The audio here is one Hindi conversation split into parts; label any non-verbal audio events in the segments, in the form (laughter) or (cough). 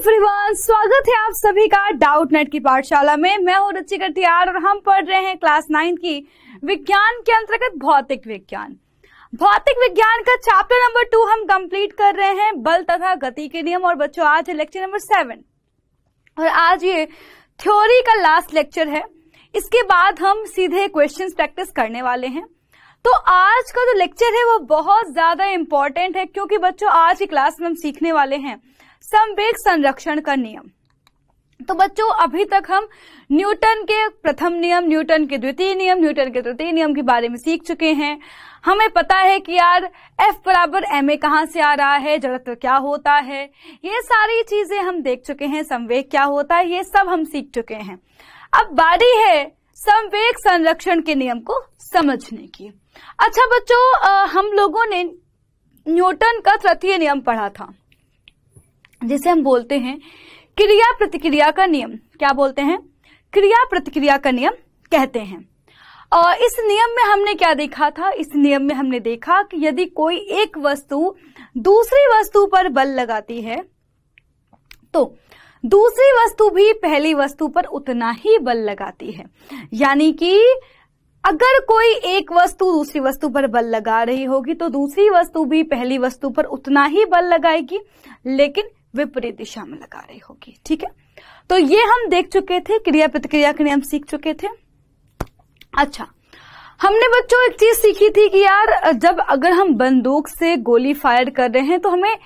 एवरीवन स्वागत है आप सभी का डाउट नेट की पाठशाला में मैं हूँ रुचि कटियार और हम पढ़ रहे हैं क्लास नाइन की विज्ञान के अंतर्गत भौतिक विज्ञान भौतिक विज्ञान का चैप्टर नंबर टू हम कंप्लीट कर रहे हैं बल तथा गति के नियम और बच्चों आज है लेक्चर नंबर सेवन और आज ये थ्योरी का लास्ट लेक्चर है इसके बाद हम सीधे क्वेश्चन प्रैक्टिस करने वाले हैं तो आज का जो लेक्चर है वो बहुत ज्यादा इंपॉर्टेंट है क्योंकि बच्चों आज की क्लास में हम सीखने वाले हैं संवेग संरक्षण का नियम तो बच्चों अभी तक हम न्यूटन के प्रथम नियम न्यूटन के द्वितीय नियम न्यूटन के तृतीय नियम के बारे में सीख चुके हैं हमें पता है कि यार F बराबर एम ए कहाँ से आ रहा है जड़त्व क्या होता है ये सारी चीजें हम देख चुके हैं संवेग क्या होता है ये सब हम सीख चुके हैं अब बारी है संवेग संरक्षण के नियम को समझने की अच्छा बच्चों हम लोगों ने न्यूटन का तृतीय नियम पढ़ा था जिसे हम बोलते हैं क्रिया प्रतिक्रिया का नियम क्या बोलते हैं क्रिया प्रतिक्रिया का नियम कहते हैं और इस नियम में हमने क्या देखा था इस नियम में हमने देखा कि यदि कोई एक वस्तु दूसरी वस्तु पर बल लगाती है तो दूसरी वस्तु भी पहली वस्तु पर उतना ही बल लगाती है यानी कि अगर कोई एक वस्तु दूसरी वस्तु पर बल लगा रही होगी तो दूसरी वस्तु भी पहली वस्तु पर उतना ही बल लगाएगी लेकिन विपरीत दिशा में लगा रही होगी ठीक है तो ये हम देख चुके थे क्रिया प्रतिक्रिया के नियम सीख चुके थे अच्छा हमने बच्चों एक चीज सीखी थी कि यार जब अगर हम बंदूक से गोली फायर कर रहे हैं तो हमें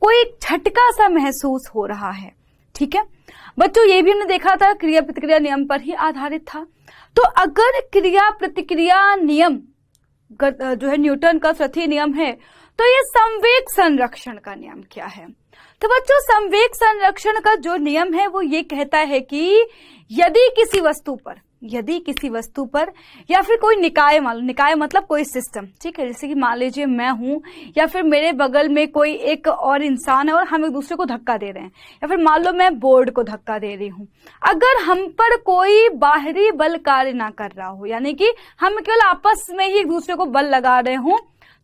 कोई झटका सा महसूस हो रहा है ठीक है बच्चों ये भी हमने देखा था क्रिया प्रतिक्रिया नियम पर ही आधारित था तो अगर क्रिया प्रतिक्रिया नियम जो है न्यूटन का सती नियम है तो ये संवेद संरक्षण का नियम क्या है तो बच्चों संवेक संरक्षण का जो नियम है वो ये कहता है कि यदि किसी वस्तु पर यदि किसी वस्तु पर या फिर कोई निकाय मान लो निकाय मतलब कोई सिस्टम ठीक है जैसे कि मान लीजिए मैं हूं या फिर मेरे बगल में कोई एक और इंसान है और हम एक दूसरे को धक्का दे रहे हैं या फिर मान लो मैं बोर्ड को धक्का दे रही हूं अगर हम पर कोई बाहरी बल कार्य ना कर रहा हो यानी कि हम केवल आपस में ही एक दूसरे को बल लगा रहे हों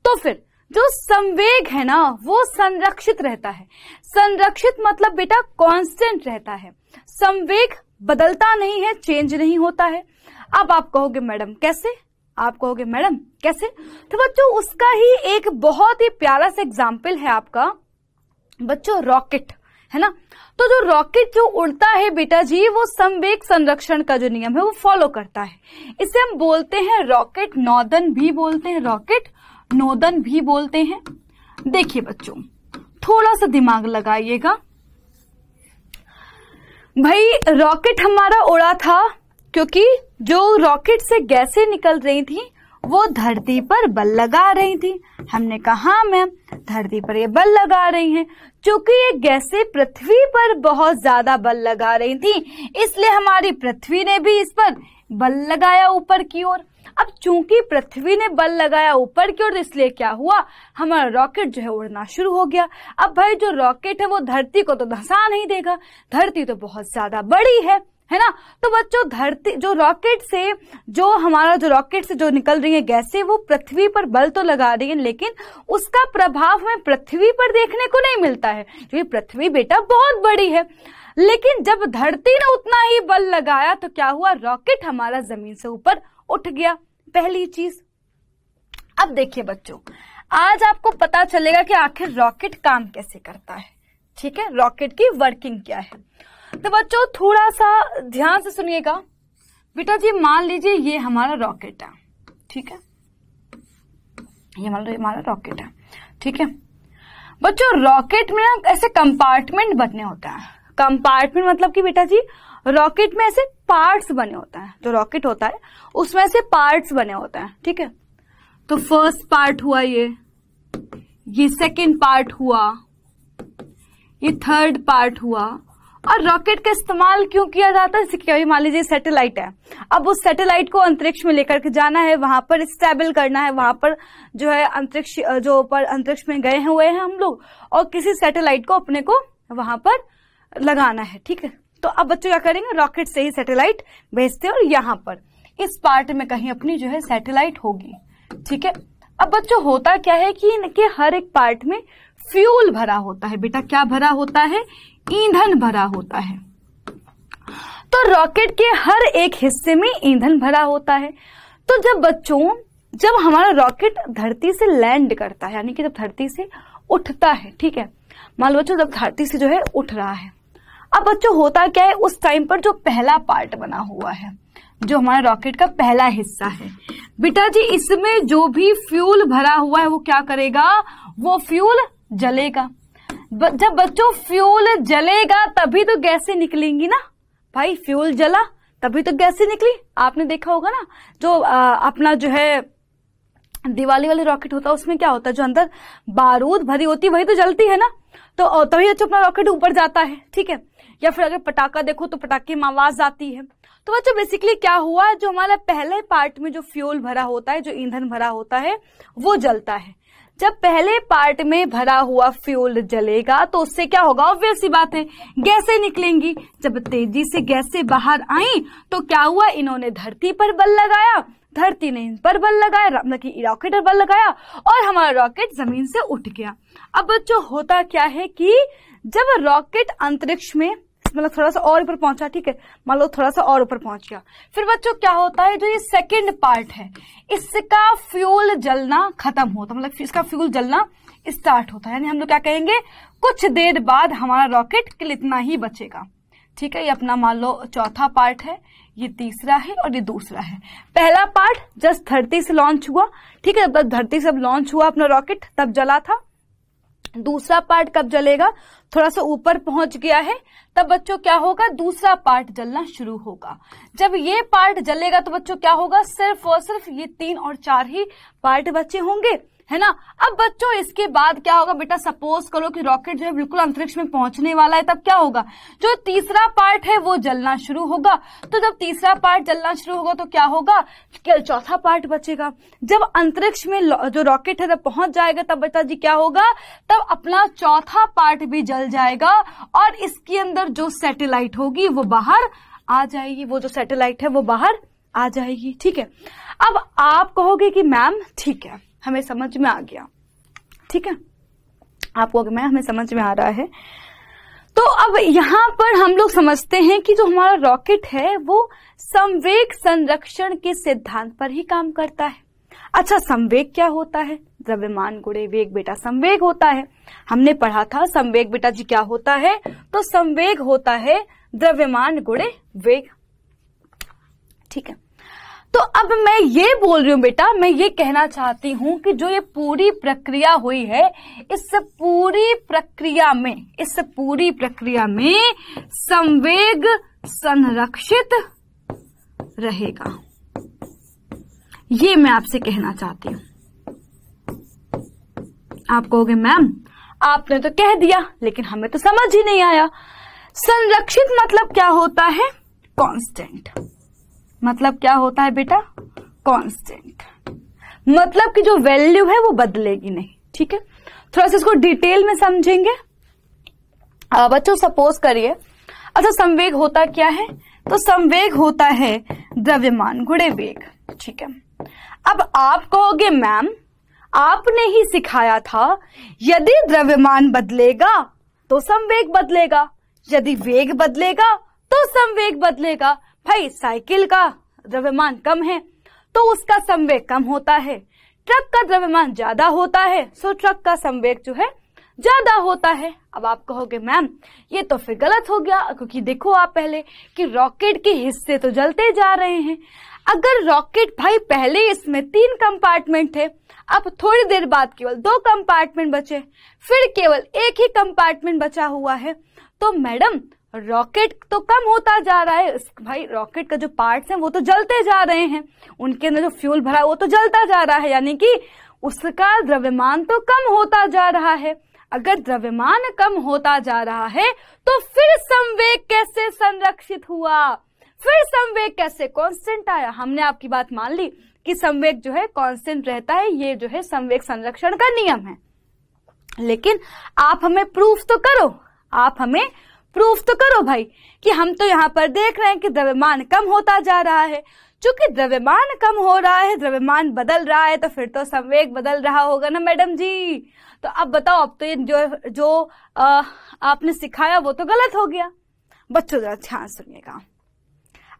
तो फिर जो संवेग है ना वो संरक्षित रहता है संरक्षित मतलब बेटा कांस्टेंट रहता है संवेग बदलता नहीं है चेंज नहीं होता है अब आप कहोगे मैडम कैसे आप कहोगे मैडम कैसे तो बच्चों उसका ही एक बहुत ही प्यारा सा एग्जाम्पल है आपका बच्चों रॉकेट है ना तो जो रॉकेट जो उड़ता है बेटा जी वो संवेग संरक्षण का जो नियम है वो फॉलो करता है इसे हम बोलते हैं रॉकेट नॉर्दन भी बोलते हैं रॉकेट नोदन भी बोलते हैं देखिए बच्चों थोड़ा सा दिमाग लगाइएगा भाई रॉकेट हमारा उड़ा था क्योंकि जो रॉकेट से गैसें निकल रही थी वो धरती पर बल लगा रही थी हमने कहा मैम धरती पर ये बल लगा रही हैं क्योंकि ये गैसें पृथ्वी पर बहुत ज्यादा बल लगा रही थी इसलिए हमारी पृथ्वी ने भी इस पर बल लगाया ऊपर की ओर अब चूंकि पृथ्वी ने बल लगाया ऊपर की ओर इसलिए क्या हुआ हमारा रॉकेट जो है उड़ना शुरू हो गया अब भाई जो रॉकेट है वो धरती को तो धंसा नहीं देगा धरती तो बहुत ज्यादा बड़ी है है ना तो बच्चों धरती जो रॉकेट से जो हमारा जो रॉकेट से जो निकल रही है गैसें वो पृथ्वी पर बल तो लगा रही है लेकिन उसका प्रभाव हमें पृथ्वी पर देखने को नहीं मिलता है क्योंकि पृथ्वी बेटा बहुत बड़ी है लेकिन जब धरती ने उतना ही बल लगाया तो क्या हुआ रॉकेट हमारा जमीन से ऊपर उठ गया पहली चीज अब देखिए बच्चों आज आपको पता चलेगा कि आखिर रॉकेट काम कैसे करता है ठीक है रॉकेट की वर्किंग क्या है तो बच्चों थोड़ा सा ध्यान से सुनिएगा बेटा जी मान लीजिए ये हमारा रॉकेट है ठीक है ये हमारा हमारा रॉकेट है ठीक है बच्चों रॉकेट में ना ऐसे कंपार्टमेंट बनने होता है कंपार्टमेंट मतलब कि बेटा जी रॉकेट में ऐसे पार्ट्स बने होते हैं जो रॉकेट होता है उसमें ऐसे पार्ट्स बने होते हैं ठीक है तो फर्स्ट पार्ट हुआ ये ये सेकंड पार्ट हुआ ये थर्ड पार्ट हुआ और रॉकेट का इस्तेमाल क्यों किया जाता है जैसे मान लीजिए सैटेलाइट है अब उस सैटेलाइट को अंतरिक्ष में लेकर के जाना है वहां पर स्टेबल करना है वहां पर जो है अंतरिक्ष जो ऊपर अंतरिक्ष में गए हुए हैं हम लोग और किसी सैटेलाइट को अपने को वहां पर लगाना है ठीक है तो अब बच्चों क्या करेंगे रॉकेट से ही सैटेलाइट भेजते हैं और यहाँ पर इस पार्ट में कहीं अपनी जो है सैटेलाइट होगी ठीक है अब बच्चों होता क्या है कि इनके हर एक पार्ट में फ्यूल भरा होता है बेटा क्या भरा होता है ईंधन भरा होता है तो रॉकेट के हर एक हिस्से में ईंधन भरा होता है तो जब बच्चों जब हमारा रॉकेट धरती से लैंड करता है यानी कि जब धरती से उठता है ठीक है मान लो बच्चों जब धरती से जो है उठ रहा है अब बच्चों होता क्या है उस टाइम पर जो पहला पार्ट बना हुआ है जो हमारे रॉकेट का पहला हिस्सा है बेटा जी इसमें जो भी फ्यूल भरा हुआ है वो क्या करेगा वो फ्यूल जलेगा जब बच्चों फ्यूल जलेगा तभी तो गैसें निकलेंगी ना भाई फ्यूल जला तभी तो गैसें निकली आपने देखा होगा ना जो आ, अपना जो है दिवाली वाले रॉकेट होता है उसमें क्या होता है जो अंदर बारूद भरी होती है वही तो जलती है ना तो तभी अच्छा अपना रॉकेट ऊपर जाता है ठीक है या फिर अगर पटाखा देखो तो पटाखे में आवाज आती है तो बच्चों बेसिकली क्या हुआ जो हमारा पहले पार्ट में जो फ्यूल भरा होता है जो ईंधन भरा होता है वो जलता है जब पहले पार्ट में भरा हुआ फ्यूल जलेगा तो उससे क्या होगा ऑब्वियस ही बात है गैसें निकलेंगी जब तेजी से गैसें बाहर आई तो क्या हुआ इन्होंने धरती पर बल लगाया धरती ने इन पर बल लगाया मतलब कि रॉकेट पर बल लगाया और हमारा रॉकेट जमीन से उठ गया अब बच्चों होता क्या है कि जब रॉकेट अंतरिक्ष में मतलब थोड़ा सा और ऊपर पहुंचा ठीक है मान लो थोड़ा सा और ऊपर पहुंच गया फिर बच्चों क्या होता है जो ये सेकेंड पार्ट है इसका फ्यूल जलना खत्म होता मतलब इसका फ्यूल जलना स्टार्ट होता है यानी हम लोग क्या कहेंगे कुछ देर बाद हमारा रॉकेट केवल इतना ही बचेगा ठीक है ये अपना मान लो चौथा पार्ट है ये तीसरा है और ये दूसरा है पहला पार्ट जस्ट धरती से लॉन्च हुआ ठीक है जब धरती से लॉन्च हुआ अपना रॉकेट तब जला था दूसरा पार्ट कब जलेगा थोड़ा सा ऊपर पहुंच गया है तब बच्चों क्या होगा दूसरा पार्ट जलना शुरू होगा जब ये पार्ट जलेगा तो बच्चों क्या होगा सिर्फ और सिर्फ ये तीन और चार ही पार्ट बच्चे होंगे है ना अब बच्चों इसके बाद क्या होगा बेटा सपोज करो कि रॉकेट जो है बिल्कुल अंतरिक्ष में पहुंचने वाला है तब क्या होगा जो तीसरा पार्ट है वो जलना शुरू होगा तो जब तीसरा पार्ट जलना शुरू होगा तो क्या होगा चौथा पार्ट बचेगा जब अंतरिक्ष में जो रॉकेट है जब पहुंच जाएगा तब बेटा जी क्या होगा तब अपना चौथा पार्ट भी जल जाएगा और इसके अंदर जो सेटेलाइट होगी वो बाहर आ जाएगी वो जो सेटेलाइट है वो बाहर आ जाएगी ठीक है अब आप कहोगे कि मैम ठीक है हमें समझ में आ गया ठीक है आपको मैं हमें समझ में आ रहा है तो अब यहां पर हम लोग समझते हैं कि जो हमारा रॉकेट है वो संवेग संरक्षण के सिद्धांत पर ही काम करता है अच्छा संवेग क्या होता है द्रव्यमान गुणे वेग बेटा संवेग होता है हमने पढ़ा था संवेग बेटा जी क्या होता है तो संवेग होता है द्रव्यमान गुड़े वेग ठीक है तो अब मैं ये बोल रही हूँ बेटा मैं ये कहना चाहती हूँ कि जो ये पूरी प्रक्रिया हुई है इस पूरी प्रक्रिया में इस पूरी प्रक्रिया में संवेग संरक्षित रहेगा ये मैं आपसे कहना चाहती हूँ आप कहोगे मैम आपने तो कह दिया लेकिन हमें तो समझ ही नहीं आया संरक्षित मतलब क्या होता है कांस्टेंट मतलब क्या होता है बेटा कांस्टेंट मतलब कि जो वैल्यू है वो बदलेगी नहीं ठीक है थोड़ा सा इसको डिटेल में समझेंगे बच्चों सपोज करिए अच्छा संवेग होता क्या है तो संवेग होता है द्रव्यमान गुड़े वेग ठीक है अब आप कहोगे मैम आपने ही सिखाया था यदि द्रव्यमान बदलेगा तो संवेग बदलेगा यदि वेग बदलेगा तो संवेग बदलेगा भाई साइकिल का द्रव्यमान कम है तो उसका संवेग कम होता है ट्रक का द्रव्यमान ज्यादा होता है सो ट्रक का संवेग जो है ज्यादा होता है अब आप कहोगे मैम ये तो फिर गलत हो गया क्योंकि देखो आप पहले कि रॉकेट के हिस्से तो जलते जा रहे हैं अगर रॉकेट भाई पहले इसमें तीन कंपार्टमेंट थे अब थोड़ी देर बाद केवल दो कंपार्टमेंट बचे फिर केवल एक ही कंपार्टमेंट बचा हुआ है तो मैडम रॉकेट तो कम होता जा रहा है भाई रॉकेट का जो पार्ट्स हैं वो तो जलते जा रहे हैं उनके अंदर जो फ्यूल भरा है वो तो जलता जा रहा है यानी कि उसका द्रव्यमान तो कम होता जा रहा है अगर द्रव्यमान कम होता जा रहा है तो फिर संवेग कैसे संरक्षित हुआ फिर संवेग कैसे कांस्टेंट आया हमने आपकी बात मान ली कि संवेग जो है कांस्टेंट रहता है ये जो है संवेग संरक्षण का नियम है लेकिन आप हमें प्रूफ तो करो आप हमें प्रूफ तो करो भाई कि हम तो यहाँ पर देख रहे हैं कि द्रव्यमान कम होता जा रहा है चूंकि द्रव्यमान कम हो रहा है द्रव्यमान बदल रहा है तो फिर तो संवेग बदल रहा होगा ना मैडम जी तो अब बताओ अब तो ये जो जो आ, आपने सिखाया वो तो गलत हो गया बच्चों जरा ध्यान सुनिएगा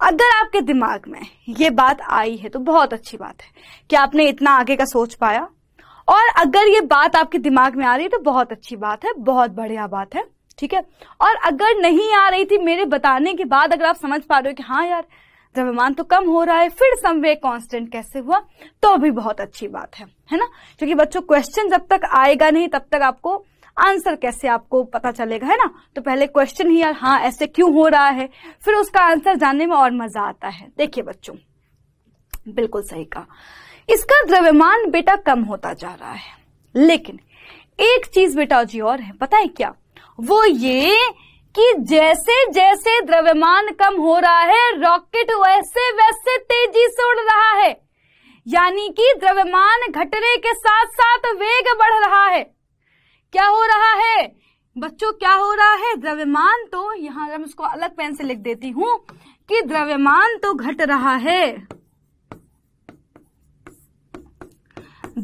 अगर आपके दिमाग में ये बात आई है तो बहुत अच्छी बात है कि आपने इतना आगे का सोच पाया और अगर ये बात आपके दिमाग में आ रही है तो बहुत अच्छी बात है बहुत बढ़िया बात है ठीक है और अगर नहीं आ रही थी मेरे बताने के बाद अगर आप समझ पा रहे हो कि हाँ यार द्रव्यमान तो कम हो रहा है फिर समवे कांस्टेंट कैसे हुआ तो भी बहुत अच्छी बात है है ना क्योंकि बच्चों क्वेश्चन जब तक आएगा नहीं तब तक आपको आंसर कैसे आपको पता चलेगा है ना तो पहले क्वेश्चन ही यार हाँ ऐसे क्यों हो रहा है फिर उसका आंसर जानने में और मजा आता है देखिए बच्चों बिल्कुल सही कहा इसका द्रव्यमान बेटा कम होता जा रहा है लेकिन एक चीज बेटा जी और है पता है क्या वो ये कि जैसे जैसे द्रव्यमान कम हो रहा है रॉकेट वैसे वैसे तेजी से उड़ रहा है यानी कि द्रव्यमान घटने के साथ साथ वेग बढ़ रहा है क्या हो रहा है बच्चों क्या हो रहा है द्रव्यमान तो यहाँ मैं उसको अलग पेन से लिख देती हूँ कि द्रव्यमान तो घट रहा है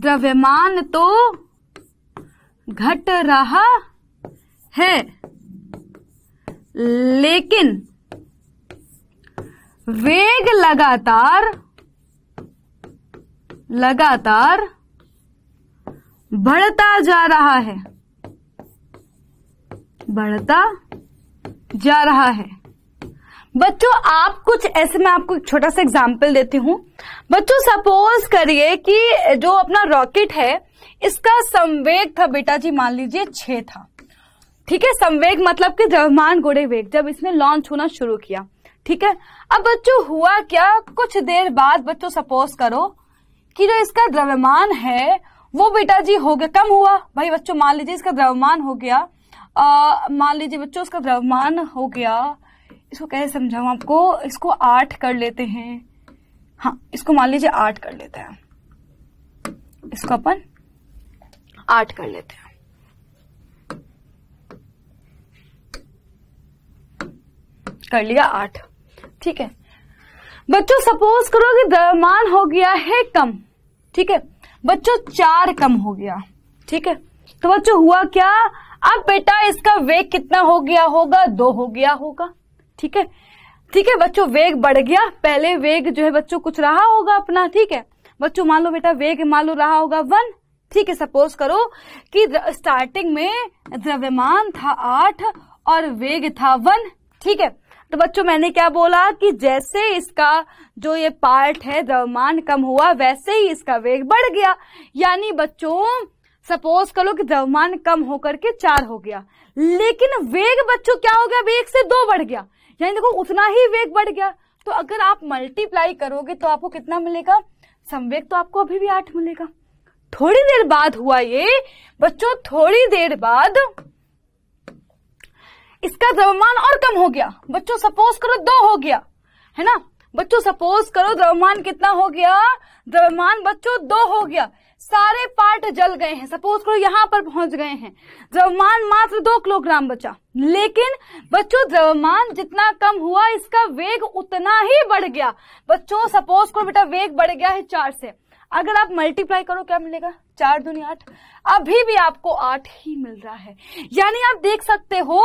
द्रव्यमान तो घट रहा है लेकिन वेग लगातार लगातार बढ़ता जा रहा है बढ़ता जा रहा है बच्चों आप कुछ ऐसे मैं आपको एक छोटा सा एग्जाम्पल देती हूं बच्चों सपोज करिए कि जो अपना रॉकेट है इसका संवेग था बेटा जी मान लीजिए छ था ठीक है संवेग मतलब कि द्रव्यमान गुणे वेग जब इसने लॉन्च होना शुरू किया ठीक है अब बच्चों हुआ क्या कुछ देर बाद बच्चों सपोज करो कि जो इसका द्रव्यमान है वो बेटा जी हो गया कम हुआ भाई बच्चों मान लीजिए इसका द्रव्यमान हो गया मान लीजिए बच्चों इसका द्रव्यमान हो गया इसको कैसे समझाऊ आपको इसको आठ कर लेते हैं हाँ इसको मान लीजिए आठ कर लेते हैं इसको अपन आठ कर लेते हैं कर लिया आठ ठीक है बच्चों सपोज करो कि द्रव्यमान हो गया है कम ठीक है बच्चों चार कम हो गया ठीक है तो बच्चों हुआ क्या अब बेटा इसका वेग कितना हो गया होगा दो हो गया होगा ठीक है ठीक है बच्चों वेग बढ़ गया पहले वेग जो है बच्चों कुछ रहा होगा अपना ठीक है बच्चों मान लो बेटा वेग मान लो रहा होगा वन ठीक है सपोज करो कि स्टार्टिंग में द्रव्यमान था आठ और वेग था वन ठीक है तो बच्चों मैंने क्या बोला कि जैसे इसका जो ये पार्ट है द्रव्यमान कम हुआ वैसे ही इसका वेग बढ़ गया यानी बच्चों सपोज करो कि द्रव्यमान कम होकर के चार हो गया लेकिन वेग बच्चों क्या हो गया वेग से दो बढ़ गया यानी देखो उतना ही वेग बढ़ गया तो अगर आप मल्टीप्लाई करोगे तो आपको कितना मिलेगा संवेग तो आपको अभी भी आठ मिलेगा थोड़ी देर बाद हुआ ये बच्चों थोड़ी देर बाद इसका द्रव्यमान और कम हो गया बच्चों सपोज करो दो हो गया है ना बच्चों सपोज करो द्रव्यमान कितना हो गया द्रव्यमान बच्चों दो हो गया सारे पार्ट जल गए हैं सपोज करो यहाँ पर पहुंच गए हैं द्रव्यमान मात्र दो किलोग्राम बचा लेकिन बच्चों द्रव्यमान जितना कम हुआ इसका वेग उतना ही बढ़ गया बच्चों सपोज करो बेटा वेग बढ़ गया है चार से अगर आप मल्टीप्लाई करो क्या मिलेगा चार दुनिया आठ अभी भी आपको आठ ही मिल रहा है यानी आप देख सकते हो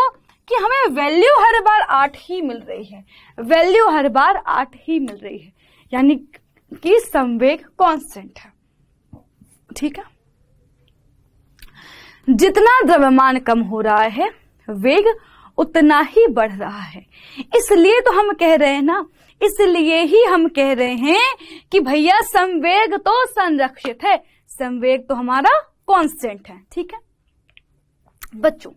कि हमें वैल्यू हर बार आठ ही मिल रही है वैल्यू हर बार आठ ही मिल रही है यानी कि संवेग कांस्टेंट है ठीक है जितना द्रव्यमान कम हो रहा है वेग उतना ही बढ़ रहा है इसलिए तो हम कह रहे हैं ना इसलिए ही हम कह रहे हैं कि भैया संवेग तो संरक्षित है संवेग तो हमारा कांस्टेंट है ठीक है बच्चों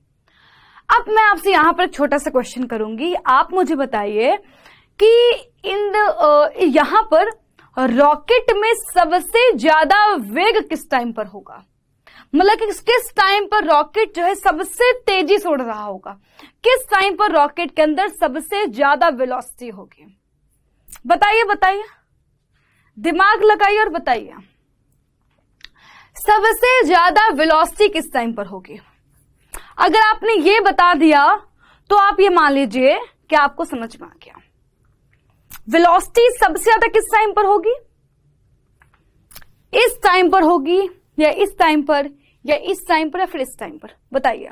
अब मैं आपसे यहाँ पर छोटा सा क्वेश्चन करूंगी आप मुझे बताइए कि इन यहाँ पर रॉकेट में सबसे ज्यादा वेग किस टाइम पर होगा मतलब कि किस टाइम पर रॉकेट जो है सबसे तेजी से उड़ रहा होगा किस टाइम पर रॉकेट के अंदर सबसे ज्यादा वेलोसिटी होगी बताइए बताइए दिमाग लगाइए और बताइए सबसे ज्यादा वेलोसिटी किस टाइम पर होगी अगर आपने ये बता दिया तो आप ये मान लीजिए कि आपको समझ में आ गया वेलोसिटी सबसे ज्यादा किस टाइम पर होगी इस टाइम पर होगी या इस टाइम पर या इस टाइम पर या फिर इस टाइम पर बताइए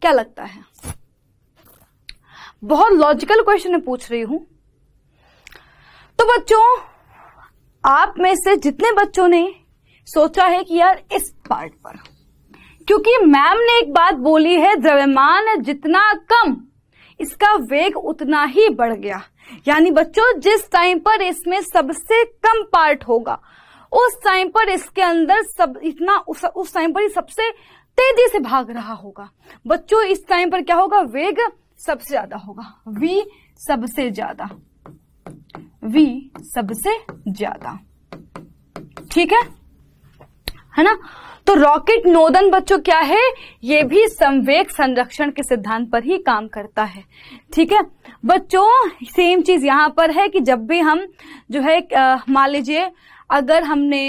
क्या लगता है बहुत लॉजिकल क्वेश्चन मैं पूछ रही हूं तो बच्चों आप में से जितने बच्चों ने सोचा है कि यार इस पार्ट पर क्योंकि मैम ने एक बात बोली है द्रव्यमान जितना कम इसका वेग उतना ही बढ़ गया यानी बच्चों जिस टाइम पर इसमें सबसे कम पार्ट होगा उस टाइम पर इसके अंदर सब इतना उस, उस टाइम पर सबसे तेजी से भाग रहा होगा बच्चों इस टाइम पर क्या होगा वेग सबसे ज्यादा होगा वी सबसे ज्यादा वी सबसे ज्यादा ठीक है है ना तो रॉकेट नोदन बच्चों क्या है ये भी संवेक संरक्षण के सिद्धांत पर ही काम करता है ठीक है बच्चों सेम चीज यहां पर है कि जब भी हम जो है मान लीजिए अगर हमने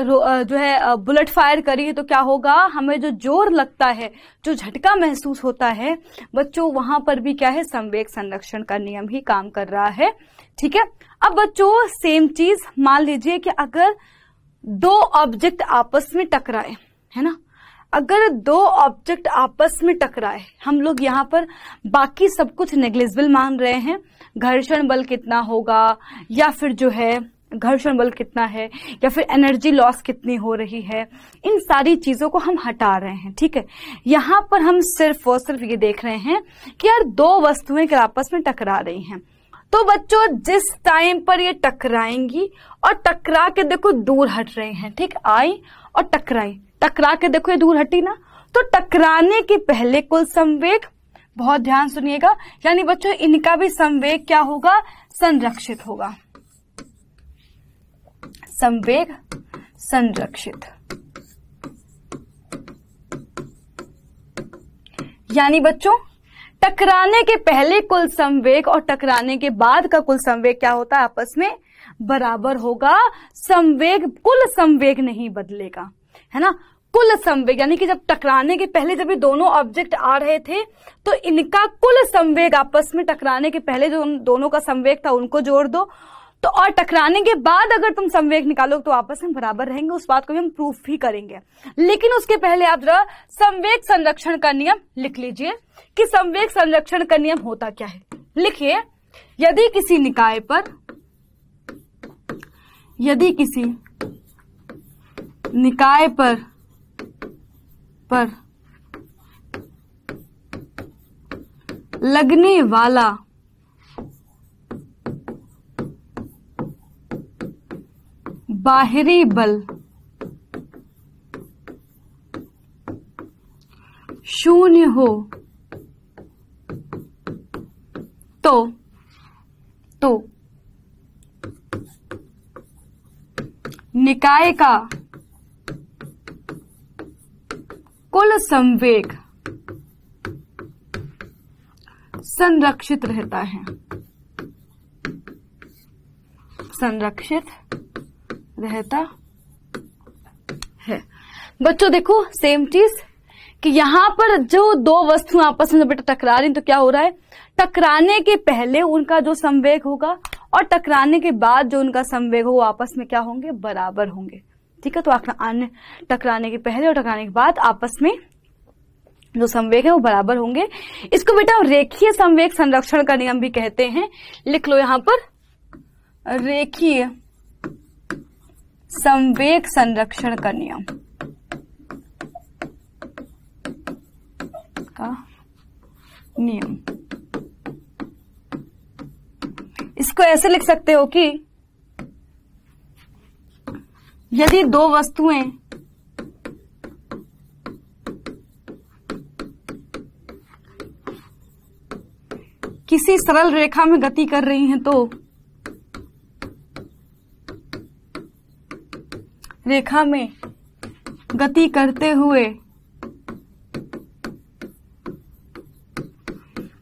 जो है बुलेट फायर करी तो क्या होगा हमें जो जोर लगता है जो झटका महसूस होता है बच्चों वहां पर भी क्या है संवेक संरक्षण का नियम ही काम कर रहा है ठीक है अब बच्चों सेम चीज मान लीजिए कि अगर दो ऑब्जेक्ट आपस में टकराए है ना अगर दो ऑब्जेक्ट आपस में टकराए हम लोग यहाँ पर बाकी सब कुछ नेग्लिजिबल मान रहे हैं घर्षण बल कितना होगा या फिर जो है घर्षण बल कितना है या फिर एनर्जी लॉस कितनी हो रही है इन सारी चीजों को हम हटा रहे हैं ठीक है यहाँ पर हम सिर्फ और सिर्फ ये देख रहे हैं कि यार दो वस्तुएं आपस में टकरा रही हैं तो बच्चों जिस टाइम पर ये टकराएंगी और टकरा के देखो दूर हट रहे हैं ठीक आई और टकराई टकरा के देखो ये दूर हटी ना तो टकराने के पहले कुल संवेग बहुत ध्यान सुनिएगा यानी बच्चों इनका भी संवेग क्या होगा संरक्षित होगा संवेग संरक्षित यानी बच्चों टकराने के पहले कुल संवेग और टकराने के बाद का कुल संवेग क्या होता है आपस में बराबर होगा संवेग कुल संवेग नहीं बदलेगा है ना कुल संवेग यानी कि जब टकराने के पहले जब ये दोनों ऑब्जेक्ट आ रहे थे तो इनका कुल संवेग आपस में टकराने के पहले जो दोनों का संवेग था उनको जोड़ दो तो और टकराने के बाद अगर तुम संवेग निकालोगे तो आपस में बराबर रहेंगे उस बात को भी हम प्रूफ भी करेंगे लेकिन उसके पहले आप जरा संवेग संरक्षण का नियम लिख लीजिए कि संवेग संरक्षण का नियम होता क्या है लिखिए यदि किसी निकाय पर यदि किसी निकाय पर पर लगने वाला बाहरी बल शून्य हो तो तो निकाय का कुल संवेग संरक्षित रहता है संरक्षित रहता है बच्चों देखो सेम चीज कि यहां पर जो दो वस्तुएं आपस में बेटा टकरा रही तो क्या हो रहा है टकराने के पहले उनका जो संवेग होगा और टकराने के बाद जो उनका संवेग होगा आपस में क्या होंगे बराबर होंगे ठीक है तो अन्य टकराने के पहले और टकराने के बाद आपस में जो संवेग है वो बराबर होंगे इसको बेटा रेखीय संवेग संरक्षण का नियम भी कहते हैं लिख लो यहां पर रेखीय संवेक संरक्षण का नियम का नियम इसको ऐसे लिख सकते हो कि यदि दो वस्तुएं किसी सरल रेखा में गति कर रही हैं तो रेखा में गति करते हुए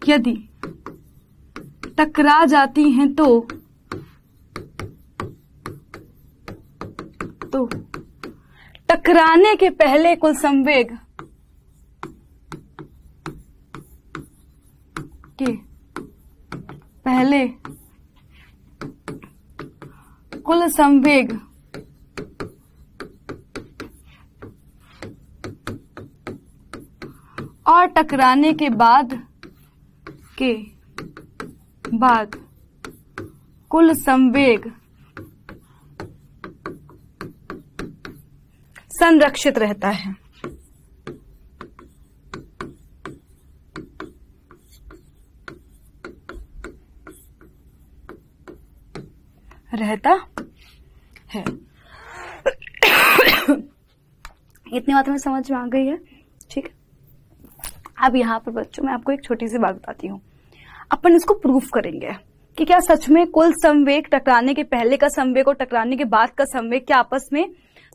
यदि टकरा जाती हैं तो तो टकराने के पहले कुल संवेग के पहले कुल संवेग और टकराने के बाद के बाद कुल संवेग संरक्षित रहता है रहता है (coughs) इतनी बात में समझ में आ गई है अब यहाँ पर बच्चों मैं आपको एक छोटी सी बात बताती हूँ अपन इसको प्रूफ करेंगे कि क्या सच में कुल संवेग टकराने के पहले का संवेग और टकराने के बाद का संवेग क्या आपस में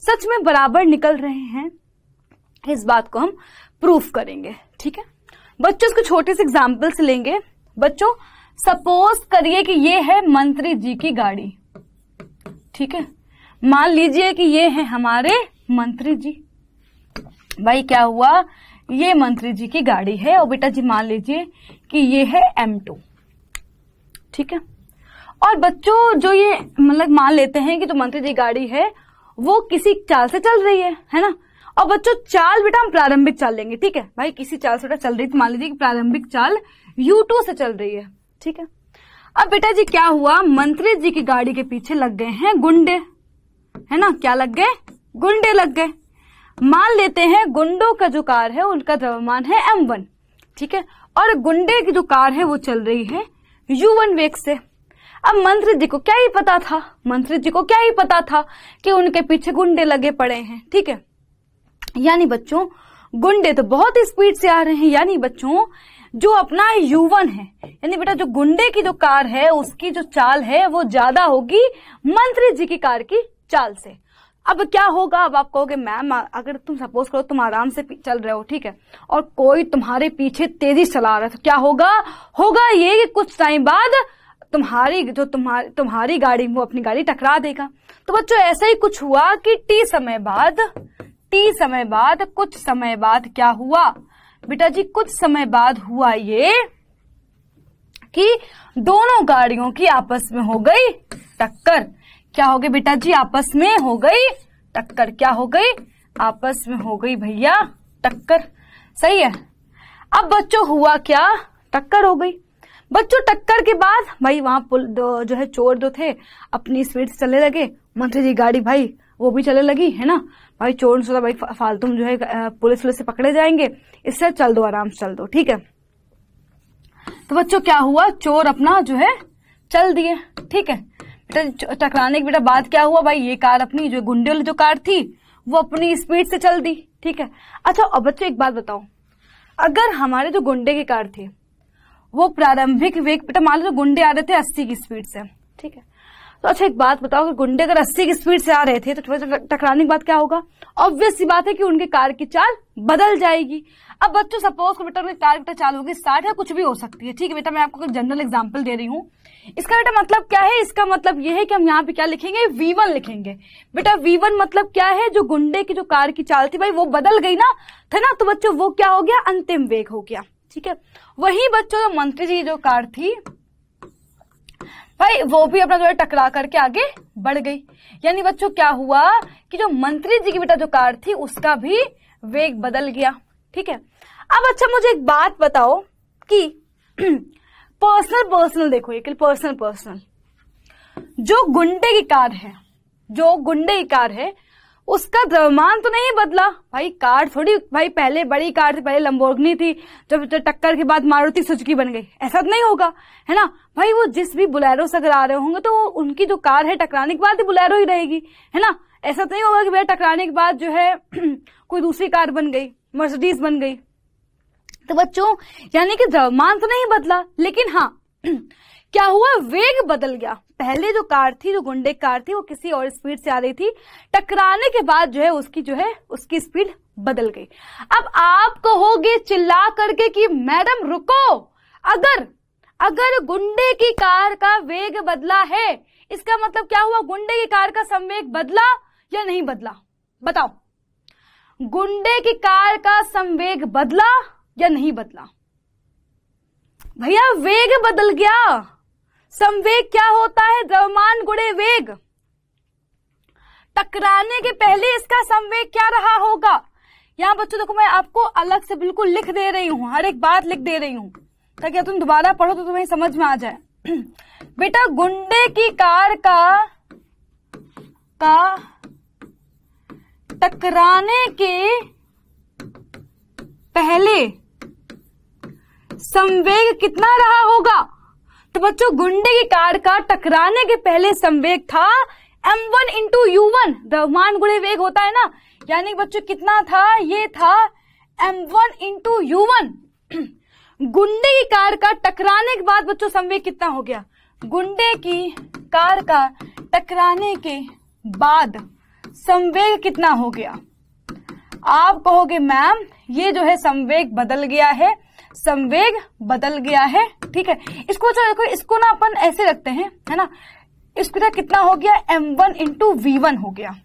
सच में बराबर निकल रहे हैं इस बात को हम प्रूफ करेंगे ठीक है बच्चों इसको छोटे से एग्जाम्पल्स लेंगे बच्चों सपोज करिए कि ये है मंत्री जी की गाड़ी ठीक है मान लीजिए कि ये है हमारे मंत्री जी भाई क्या हुआ ये मंत्री जी की गाड़ी है और बेटा जी मान लीजिए कि ये है एम टू ठीक है और बच्चों जो ये मतलब मान लेते हैं कि जो मंत्री जी गाड़ी है वो किसी चाल से चल रही है है ना और बच्चों चाल बेटा हम प्रारंभिक चाल लेंगे ठीक है भाई किसी चाल से बेटा चल रही है तो मान लीजिए कि प्रारंभिक चाल यू टू से चल रही है ठीक है अब बेटा जी क्या हुआ मंत्री जी की गाड़ी के पीछे लग गए हैं गुंडे है ना क्या लग गए गुंडे लग गए मान लेते हैं गुंडों का जो कार है उनका द्रव्यमान है एम वन ठीक है और गुंडे की जो कार है वो चल रही है यू वन वेग से अब मंत्री जी को क्या ही पता था मंत्री जी को क्या ही पता था कि उनके पीछे गुंडे लगे पड़े हैं ठीक है यानी बच्चों गुंडे तो बहुत स्पीड से आ रहे हैं यानी बच्चों जो अपना युवन है यानी बेटा जो गुंडे की जो कार है उसकी जो चाल है वो ज्यादा होगी मंत्री जी की कार की चाल से अब क्या होगा अब आप कहोगे मैम अगर तुम सपोज करो तुम आराम से चल रहे हो ठीक है और कोई तुम्हारे पीछे तेजी चला रहा है तो क्या होगा होगा ये कि कुछ टाइम बाद तुम्हारी जो तुम्हारी तुम्हारी गाड़ी वो अपनी गाड़ी टकरा देगा तो बच्चों ऐसा ही कुछ हुआ कि टी समय बाद टी समय बाद कुछ समय बाद क्या हुआ बेटा जी कुछ समय बाद हुआ ये कि दोनों गाड़ियों की आपस में हो गई टक्कर क्या हो गई बेटा जी आपस में हो गई टक्कर क्या हो गई आपस में हो गई भैया टक्कर सही है अब बच्चों हुआ क्या टक्कर हो गई बच्चों टक्कर के बाद भाई वहां जो है चोर दो थे अपनी स्पीड से चलने लगे मंत्री जी गाड़ी भाई वो भी चलने लगी है ना भाई चोर ने सोचा भाई फालतू जो है पुलिस वुलिस से पकड़े जाएंगे इससे चल दो आराम से चल दो ठीक है तो बच्चों क्या हुआ चोर अपना जो है चल दिए ठीक है बेटा टकराने की बेटा बात क्या हुआ भाई ये कार अपनी जो गुंडे वाली जो कार थी वो अपनी स्पीड से चल दी ठीक है अच्छा और बच्चों एक बात बताओ अगर हमारे जो गुंडे की कार थी वो प्रारंभिक वेग बेटा मान लो गुंडे आ रहे थे अस्सी की स्पीड से ठीक है तो अच्छा एक बात बताओ अगर गुंडे अगर अस्सी की स्पीड से आ रहे थे तो थोड़ा टकराने के बाद क्या होगा ऑब्वियस सी बात है कि उनके कार की चाल बदल जाएगी अब बच्चों सपोज को बेटा उनकी कार की तो चाल होगी साठ या कुछ भी हो सकती है ठीक है बेटा मैं आपको जनरल एग्जाम्पल दे रही हूँ इसका बेटा मतलब क्या है इसका मतलब यह है कि हम यहाँ पे क्या लिखेंगे वी लिखेंगे बेटा वी मतलब क्या है जो गुंडे की जो कार की चाल थी भाई वो बदल गई ना थे ना तो बच्चों वो क्या हो गया अंतिम वेग हो गया ठीक है वही बच्चों मंत्री जी जो कार थी भाई वो भी अपना जो है टकरा करके आगे बढ़ गई यानी बच्चों क्या हुआ कि जो मंत्री जी की बेटा जो कार थी उसका भी वेग बदल गया ठीक है अब अच्छा मुझे एक बात बताओ कि पर्सनल (clears throat) पर्सनल देखो ये पर्सनल पर्सनल जो गुंडे की कार है जो गुंडे की कार है उसका द्रव्यमान तो नहीं बदला भाई कार थोड़ी भाई पहले बड़ी कार थी पहले लंबोर्गनी थी जब तो टक्कर के बाद मारुति सुजुकी बन गई ऐसा तो नहीं होगा है ना भाई वो जिस भी बुलेरो से अगर आ रहे होंगे तो वो उनकी जो कार है टकराने के बाद ही बुलेरो ही रहेगी है ना ऐसा तो नहीं होगा कि भैया टकराने के बाद जो है (clears throat) कोई दूसरी कार बन गई मर्सिडीज बन गई तो बच्चों यानी कि द्रव्यमान तो नहीं बदला लेकिन हाँ (clears throat) क्या हुआ वेग बदल गया पहले जो कार थी जो गुंडे कार थी वो किसी और स्पीड से आ रही थी टकराने के बाद जो है उसकी जो है उसकी स्पीड बदल गई अब आप कहोगे चिल्ला करके कि मैडम रुको अगर अगर गुंडे की कार का वेग बदला है इसका मतलब क्या हुआ गुंडे की कार का संवेग बदला या नहीं बदला बताओ गुंडे की कार का संवेग बदला या नहीं बदला भैया वेग बदल गया संवेग क्या होता है द्रव्यमान गुणे वेग टकराने के पहले इसका संवेग क्या रहा होगा यहां बच्चों देखो मैं आपको अलग से बिल्कुल लिख दे रही हूं हर एक बात लिख दे रही हूं ताकि तुम दोबारा पढ़ो तो तुम्हें समझ में आ जाए (clears throat) बेटा गुंडे की कार का का टकराने के पहले संवेग कितना रहा होगा तो बच्चों गुंडे की कार का टकराने के पहले संवेग था M one into U one द्रव्यमान गुणे वेग होता है ना यानी बच्चों कितना था ये था M one into U one गुंडे की कार का टकराने के बाद बच्चों संवेग कितना हो गया गुंडे की कार का टकराने के बाद संवेग कितना हो गया आप कहोगे मैम ये जो है संवेग बदल गया है संवेग बदल गया है ठीक है इसको जो देखो इसको ना अपन ऐसे रखते हैं है ना इसका कितना हो गया M one into V one हो गया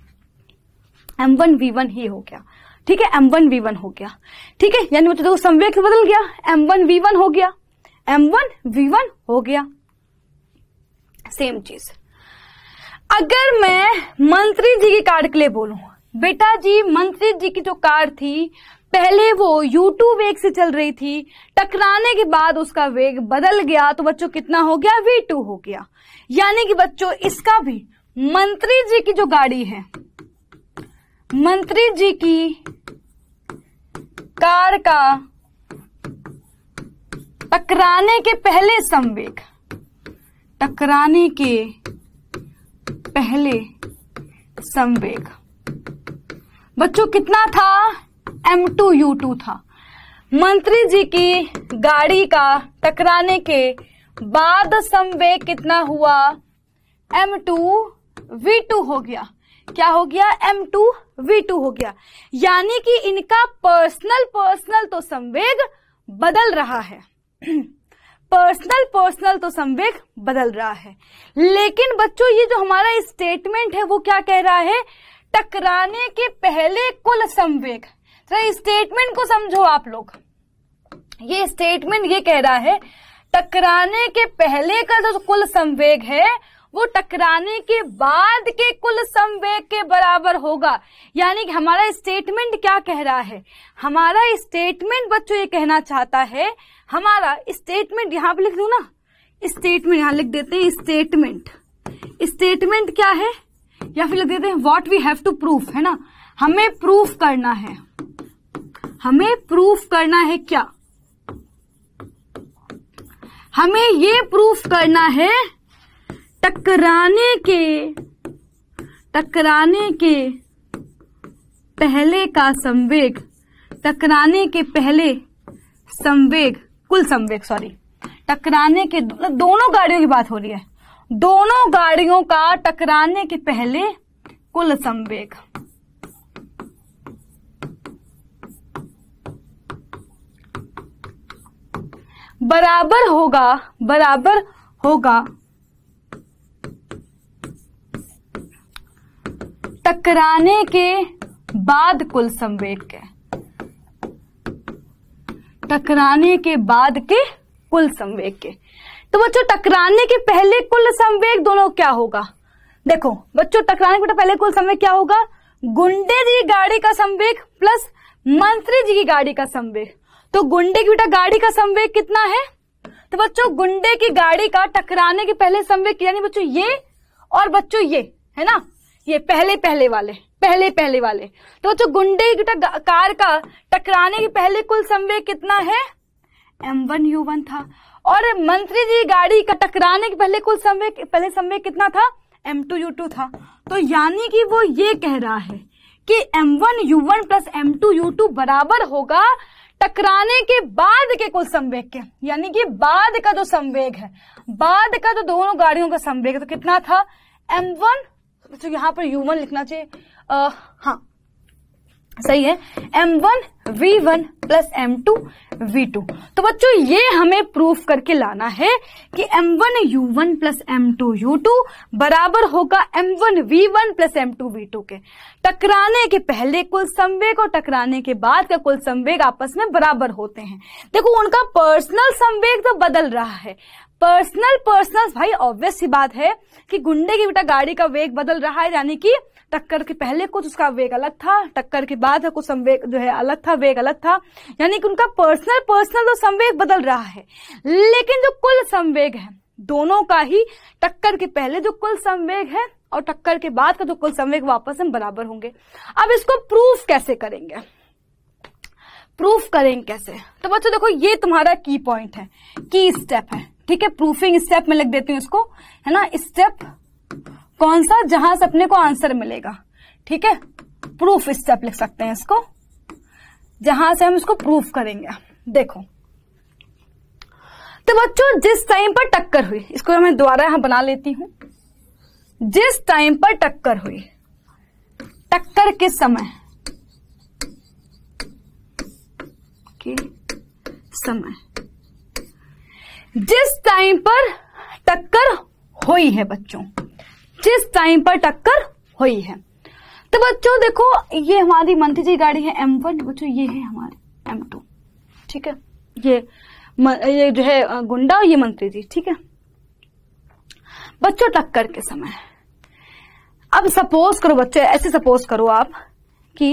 एम वन वी वन ही हो गया ठीक है एम वन वी वन हो गया ठीक है यानी मतलब देखो संवेग तो बदल गया एम वन वी वन हो गया एम वन वी वन हो गया सेम चीज अगर मैं मंत्री जी की कार के लिए बोलूं बेटा जी मंत्री जी की जो कार थी पहले वो यूटू वेग से चल रही थी टकराने के बाद उसका वेग बदल गया तो बच्चों कितना हो गया वी टू हो गया यानी कि बच्चों इसका भी मंत्री जी की जो गाड़ी है मंत्री जी की कार का टकराने के पहले संवेग टकराने के पहले संवेग बच्चों कितना था एम टू यू टू था मंत्री जी की गाड़ी का टकराने के बाद संवेग कितना हुआ एम टू वी टू हो गया क्या हो गया एम टू वी टू हो गया यानी कि इनका पर्सनल पर्सनल तो संवेग बदल रहा है पर्सनल पर्सनल तो संवेग बदल रहा है लेकिन बच्चों ये जो हमारा स्टेटमेंट है वो क्या कह रहा है टकराने के पहले कुल संवेग तो स्टेटमेंट को समझो आप लोग ये स्टेटमेंट ये कह रहा है टकराने के पहले का जो कुल संवेग है वो टकराने के बाद के कुल संवेग के बराबर होगा यानी कि हमारा स्टेटमेंट क्या कह रहा है हमारा स्टेटमेंट बच्चों ये कहना चाहता है हमारा स्टेटमेंट यहां पर लिख दू ना स्टेटमेंट यहां लिख देते हैं स्टेटमेंट स्टेटमेंट क्या है या फिर लिख देते हैं what we have to proof है ना हमें प्रूफ करना है हमें प्रूफ करना है क्या हमें ये प्रूफ करना है टकराने के टकराने के पहले का संवेग टकराने के पहले संवेग कुल संवेग सॉरी टकराने के दो, मतलब दोनों गाड़ियों की बात हो रही है दोनों गाड़ियों का टकराने के पहले कुल संवेग बराबर होगा बराबर होगा टकराने के बाद कुल संवेग के टकराने के बाद के कुल संवेग के तो बच्चों टकराने के पहले कुल संवेग दोनों क्या होगा देखो बच्चों टकराने के पहले कुल संवेग क्या होगा गुंडे जी की गाड़ी का संवेग प्लस मंत्री जी की गाड़ी का संवेग तो गुंडे की बेटा गाड़ी का संवेग कितना है तो बच्चों गुंडे की गाड़ी का टकराने के पहले संवेग यानी बच्चों ये और बच्चों ये है ना ये पहले पहले वाले पहले पहले वाले तो बच्चों गुंडे की कार का टकराने के पहले कुल संवेग कितना है एम वन यू वन था और मंत्री जी गाड़ी का टकराने के पहले कुल संवेग पहले संवेग कितना था एम टू यू टू था तो यानी कि वो ये कह रहा है कि m1 u1 one plus M two you two बराबर होगा टकराने के बाद के कुल संवेग के यानी कि बाद का जो संवेग है बाद का जो दोनों गाड़ियों का संवेग तो कितना था एम वन तो यहां पर यू वन लिखना चाहिए हाँ सही है m one v1 one plus M two v two तो बच्चों ये हमें प्रूफ करके लाना है कि m one u one plus M two you two बराबर होगा m one we one plus M two v two के टकराने के पहले कुल संवेग और टकराने के बाद का कुल संवेग आपस में बराबर होते हैं देखो उनका पर्सनल संवेग तो बदल रहा है पर्सनल पर्सनल भाई ऑब्वियस सी बात है कि गुंडे की बेटा गाड़ी का वेग बदल रहा है यानी कि टक्कर के पहले कुछ उसका वेग अलग था टक्कर के बाद कुछ संवेग जो है अलग था वेग अलग था यानी कि उनका पर्सनल पर्सनल तो संवेग बदल रहा है लेकिन जो कुल संवेग है दोनों का ही टक्कर के पहले जो कुल संवेग है और टक्कर के बाद का जो कुल संवेग वापस हम बराबर होंगे अब इसको प्रूफ कैसे करेंगे प्रूफ करेंगे कैसे तो बच्चों देखो ये तुम्हारा की पॉइंट है की स्टेप है ठीक है प्रूफिंग स्टेप में लिख देती हूँ इसको है ना स्टेप कौन सा जहां से अपने को आंसर मिलेगा ठीक है प्रूफ स्टेप लिख सकते हैं इसको जहां से हम इसको प्रूफ करेंगे देखो तो बच्चों जिस टाइम पर टक्कर हुई इसको मैं दोबारा यहां बना लेती हूं जिस टाइम पर टक्कर हुई टक्कर के समय के समय जिस टाइम पर टक्कर हुई है बच्चों जिस टाइम पर टक्कर हुई है तो बच्चों देखो ये हमारी मंथी जी गाड़ी है एम वन बच्चों ये है हमारी एम टू ठीक है ये ये जो है गुंडा और ये मंत्री जी ठीक है बच्चों टक्कर के समय अब सपोज करो बच्चे ऐसे सपोज करो आप कि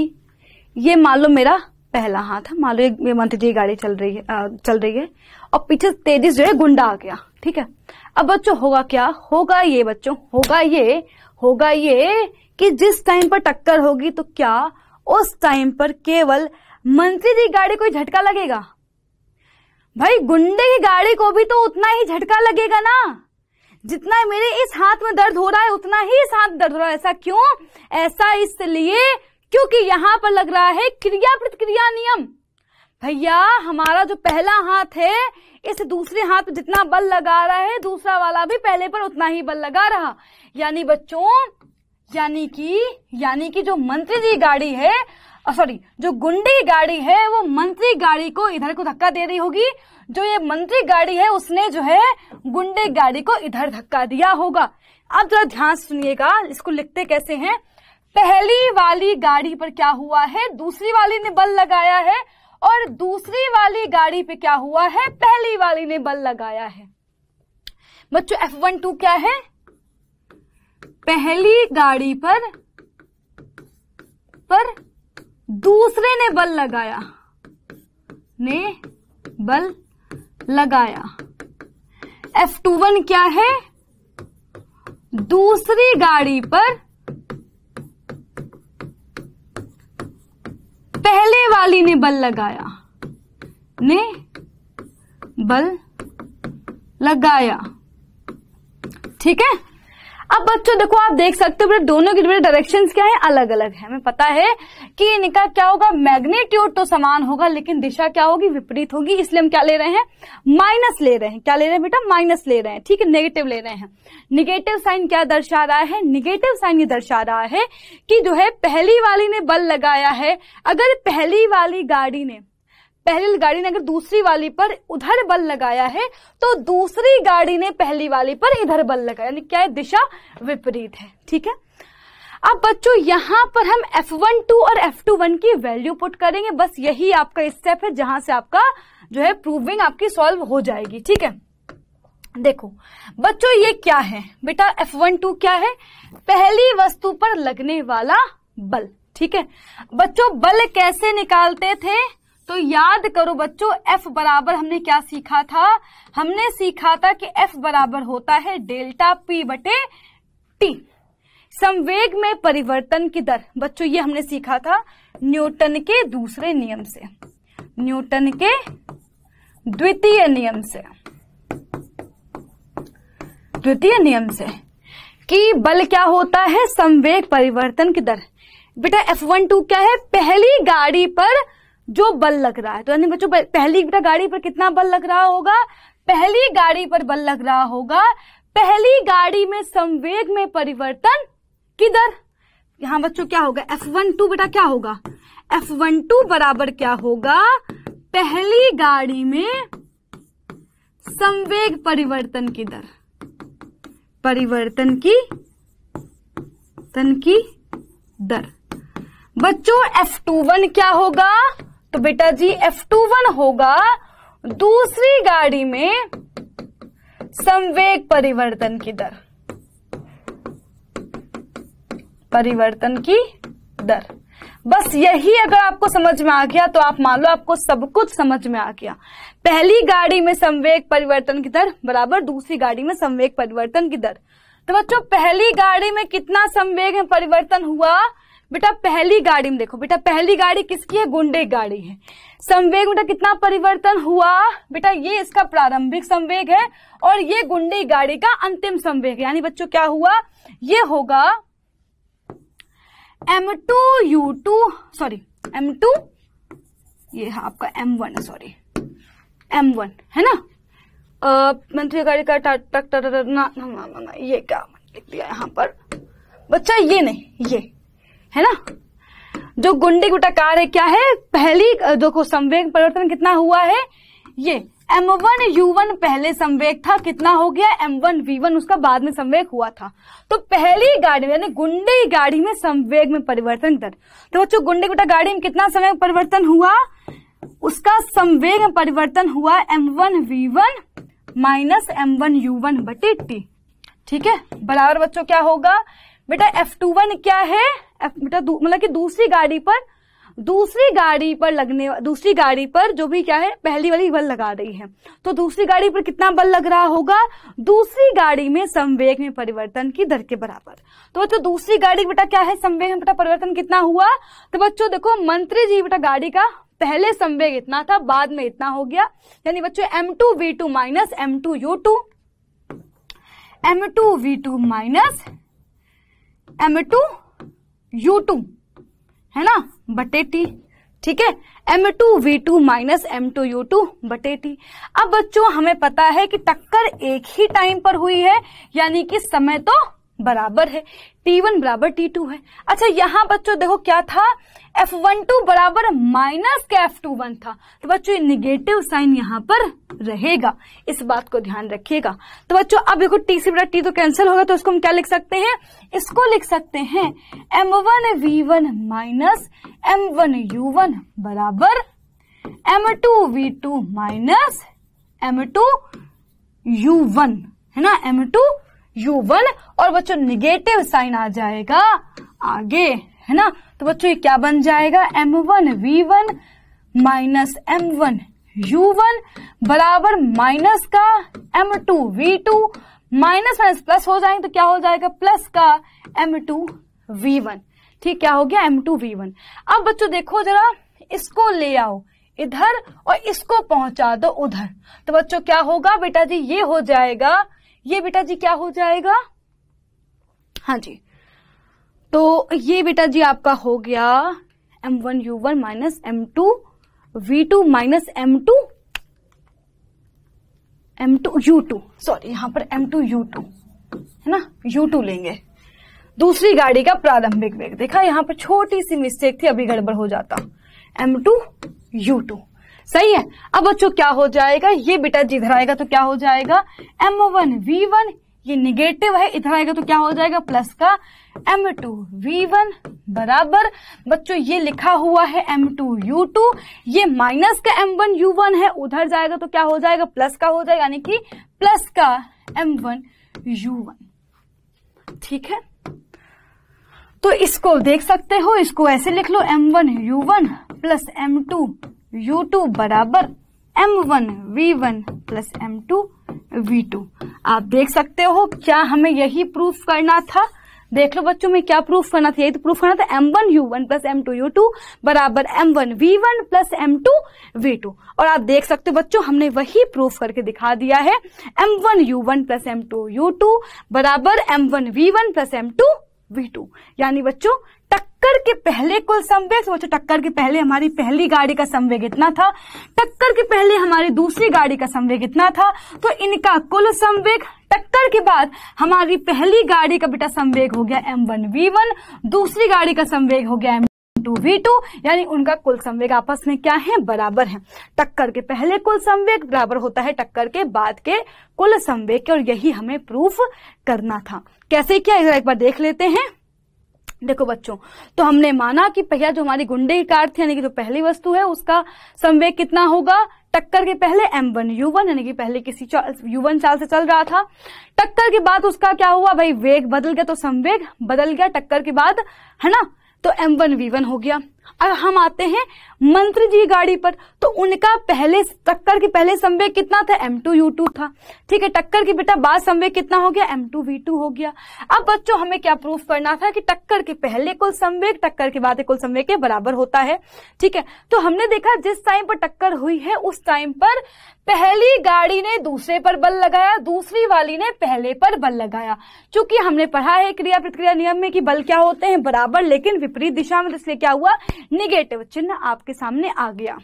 ये मान लो मेरा पहला हाथ है मान लो ये मंत्री जी गाड़ी चल रही है चल रही है और पीछे तेजी जो है गुंडा आ गया ठीक है अब बच्चों होगा क्या होगा ये बच्चों होगा ये होगा ये कि जिस टाइम पर टक्कर होगी तो क्या उस टाइम पर केवल मंत्री जी गाड़ी को झटका लगेगा भाई गुंडे की गाड़ी को भी तो उतना ही झटका लगेगा ना जितना मेरे इस हाथ में दर्द हो रहा है उतना ही इस हाथ दर्द हो रहा है ऐसा क्यों ऐसा इसलिए क्योंकि यहाँ पर लग रहा है क्रिया प्रतिक्रिया नियम भैया हमारा जो पहला हाथ है इस दूसरे हाथ पे जितना बल लगा रहा है दूसरा वाला भी पहले पर उतना ही बल लगा रहा यानी बच्चों यानी कि यानी कि जो मंत्री जी गाड़ी है सॉरी जो गुंडी गाड़ी है वो मंत्री गाड़ी को इधर को धक्का दे रही होगी जो ये मंत्री गाड़ी है उसने जो है गुंडे गाड़ी को इधर धक्का दिया होगा अब जरा ध्यान सुनिएगा इसको लिखते कैसे हैं पहली वाली गाड़ी पर क्या हुआ है दूसरी वाली ने बल लगाया है और दूसरी वाली गाड़ी पे क्या हुआ है पहली वाली ने बल लगाया है बच्चों एफ वन टू क्या है पहली गाड़ी पर पर दूसरे ने बल लगाया ने बल लगाया एफ टू वन क्या है दूसरी गाड़ी पर पहले वाली ने बल लगाया ने बल लगाया ठीक है अब बच्चों देखो आप देख सकते हो बेटा मतलब दोनों के बेटे डायरेक्शंस क्या है अलग अलग है हमें पता है कि इनका क्या होगा मैग्नीट्यूड तो समान होगा लेकिन दिशा क्या होगी विपरीत होगी इसलिए हम क्या ले रहे हैं माइनस ले रहे हैं क्या ले रहे हैं बेटा माइनस ले रहे हैं ठीक है नेगेटिव ले रहे हैं निगेटिव साइन क्या दर्शा रहा है निगेटिव साइन ये दर्शा रहा है कि जो है पहली वाली ने बल लगाया है अगर पहली वाली गाड़ी ने पहली गाड़ी ने अगर दूसरी वाली पर उधर बल लगाया है तो दूसरी गाड़ी ने पहली वाली पर इधर बल लगाया यानी क्या है दिशा विपरीत है ठीक है अब बच्चों यहां पर हम F12 और F21 की वैल्यू पुट करेंगे बस यही आपका स्टेप है जहां से आपका जो है प्रूविंग आपकी सॉल्व हो जाएगी ठीक है देखो बच्चों ये क्या है बेटा F12 क्या है पहली वस्तु पर लगने वाला बल ठीक है बच्चों बल कैसे निकालते थे तो याद करो बच्चों F बराबर हमने क्या सीखा था हमने सीखा था कि F बराबर होता है डेल्टा P बटे T संवेग में परिवर्तन की दर बच्चों ये हमने सीखा था न्यूटन के दूसरे नियम से न्यूटन के द्वितीय नियम से द्वितीय नियम से कि बल क्या होता है संवेग परिवर्तन की दर बेटा F12 क्या है पहली गाड़ी पर जो बल लग रहा है तो यानी बच्चों पहली बेटा गाड़ी पर कितना बल लग रहा होगा पहली गाड़ी पर बल लग रहा होगा पहली गाड़ी में संवेग में परिवर्तन किधर यहां बच्चों क्या होगा एफ वन टू बेटा क्या होगा एफ वन टू बराबर क्या होगा पहली गाड़ी में संवेग परिवर्तन की दर परिवर्तन की तन की दर बच्चों एफ टू वन क्या होगा तो बेटा जी एफ टू वन होगा दूसरी गाड़ी में संवेग परिवर्तन की दर परिवर्तन की दर बस यही अगर आपको समझ में आ गया तो आप मान लो आपको सब कुछ समझ में आ गया पहली गाड़ी में संवेग परिवर्तन की दर बराबर दूसरी गाड़ी में संवेग परिवर्तन की दर तो बच्चों पहली गाड़ी में कितना संवेग परिवर्तन हुआ बेटा पहली गाड़ी में देखो बेटा पहली गाड़ी किसकी है गुंडे गाड़ी है संवेग बेटा कितना परिवर्तन हुआ बेटा ये इसका प्रारंभिक संवेग है और ये गुंडे गाड़ी का अंतिम संवेग यानी बच्चों क्या हुआ ये होगा m two you two sorry m two ये हाँ आपका एम वन है सॉरी एम वन है ना मंत्री गाड़ी का टक ना, ना, ना, ना ये क्या लिख दिया यहाँ पर बच्चा ये नहीं ये है ना जो गुंडी कार है क्या है पहली देखो संवेग परिवर्तन कितना हुआ है ये M1 U1 पहले संवेग था कितना हो गया M1 V1 उसका बाद में संवेग हुआ था तो पहली गाड़ी यानी गुंडे गाड़ी में संवेग में परिवर्तन दर तो बच्चों गुंडे गुटा गाड़ी में कितना समय में परिवर्तन हुआ उसका संवेग में परिवर्तन हुआ M1 V1 minus m one u one बटी टी ठीक है बराबर बच्चों क्या होगा बेटा एफ टू वन क्या है बेटा मतलब कि दूसरी गाड़ी पर दूसरी गाड़ी पर लगने दूसरी गाड़ी पर जो भी क्या है पहली वाली बल लगा रही है तो दूसरी गाड़ी पर कितना बल लग रहा होगा दूसरी गाड़ी में संवेग में परिवर्तन की दर के बराबर तो बच्चों दूसरी गाड़ी बेटा क्या है संवेग में बेटा परिवर्तन कितना हुआ तो बच्चों देखो मंत्री जी बेटा गाड़ी का पहले संवेग इतना था बाद में इतना हो गया यानी बच्चों m two v two minus m two you two m two v two minus m two you two है ना बटे टी ठीक है m two v two minus m two you two बटे टी अब बच्चों हमें पता है कि टक्कर एक ही टाइम पर हुई है यानी कि समय तो बराबर है टी वन बराबर टी टू है अच्छा यहाँ बच्चों देखो क्या था एफ वन टू बराबर माइनस के एफ टू वन था तो बच्चों निगेटिव साइन यहाँ पर रहेगा इस बात को ध्यान रखिएगा तो बच्चों अब देखो टी से बड़ा टी तो कैंसिल होगा तो उसको हम क्या लिख सकते हैं इसको लिख सकते हैं m one we one minus m one u one बराबर m two v two minus m two u one है ना एम टू यू वन और बच्चों निगेटिव साइन आ जाएगा आगे है ना तो बच्चों ये क्या बन जाएगा m one we one minus m one u one बराबर माइनस का m two v two minus minus plus हो जाएंगे तो क्या हो जाएगा प्लस का एम टू वी वन ठीक क्या हो गया एम टू वी वन अब बच्चों देखो जरा इसको ले आओ इधर और इसको पहुंचा दो उधर तो बच्चों क्या होगा बेटा जी ये हो जाएगा ये बेटा जी क्या हो जाएगा हाँ जी तो ये बेटा जी आपका हो गया M one u one minus m two v two minus m two m two you two sorry यहां पर एम टू यू टू है ना यू टू लेंगे दूसरी गाड़ी का प्रारंभिक वेग देखा यहां पर छोटी सी मिस्टेक थी अभी गड़बड़ हो जाता एम टू यू टू सही है अब बच्चों क्या हो जाएगा ये बेटा इधर आएगा तो क्या हो जाएगा एम वन वी वन ये निगेटिव है इधर आएगा तो क्या हो जाएगा प्लस का एम टू वी वन बराबर बच्चों ये लिखा हुआ है एम टू यू टू ये माइनस का एम वन यू वन है उधर जाएगा तो क्या हो जाएगा प्लस का हो जाएगा यानी कि प्लस का एम वन यू वन ठीक है तो इसको देख सकते हो इसको ऐसे लिख लो m one u one plus M two you two बराबर m one we one plus M two v two आप देख सकते हो क्या हमें यही प्रूफ करना था देख लो बच्चों में क्या प्रूफ करना था यही तो प्रूफ करना था M one u one plus M two you two बराबर m one we one plus M two v two और आप देख सकते हो बच्चों हमने वही प्रूफ करके दिखा दिया है m one u one plus M two you two बराबर m one we one plus M two v two यानी बच्चों टक्कर के पहले कुल संवेग सोचो टक्कर के पहले हमारी पहली गाड़ी का संवेग इतना था टक्कर के पहले हमारी दूसरी गाड़ी का संवेग इतना था तो इनका कुल संवेग टक्कर के बाद हमारी पहली गाड़ी का बेटा संवेग हो गया एम वन वी वन दूसरी गाड़ी का संवेग हो गया एम टू वी टू यानी उनका कुल संवेग आपस में क्या है बराबर है टक्कर के पहले कुल संवेग बराबर होता है टक्कर के बाद के कुल संवेग के और यही हमें प्रूफ करना था कैसे क्या एक बार देख लेते हैं देखो बच्चों तो हमने माना कि पहिया जो हमारी गुंडे की कार थी यानी कि जो पहली वस्तु है उसका संवेग कितना होगा टक्कर के पहले M1 U1 यानी कि पहले किसी U1 चाल से चल रहा था टक्कर के बाद उसका क्या हुआ भाई वेग बदल गया तो संवेग बदल गया टक्कर के बाद है ना तो M1 V1 हो गया और हम आते हैं मंत्र जी गाड़ी पर तो उनका पहले टक्कर के पहले संवेद कितना था एम टू यू टू था ठीक है टक्कर के बेटा बाद संवेद कितना हो गया एम टू वी टू हो गया अब बच्चों हमें क्या प्रूफ करना था कि टक्कर के पहले कुल संवेद टक्कर के बाद कुल संवेद के बराबर होता है ठीक है तो हमने देखा जिस टाइम पर टक्कर हुई है उस टाइम पर पहली गाड़ी ने दूसरे पर बल लगाया दूसरी वाली ने पहले पर बल लगाया चूंकि हमने पढ़ा है क्रिया प्रतिक्रिया नियम में कि बल क्या होते हैं बराबर लेकिन विपरीत दिशा में तो इसलिए क्या हुआ निगेटिव चिन्ह आपके सामने आ गया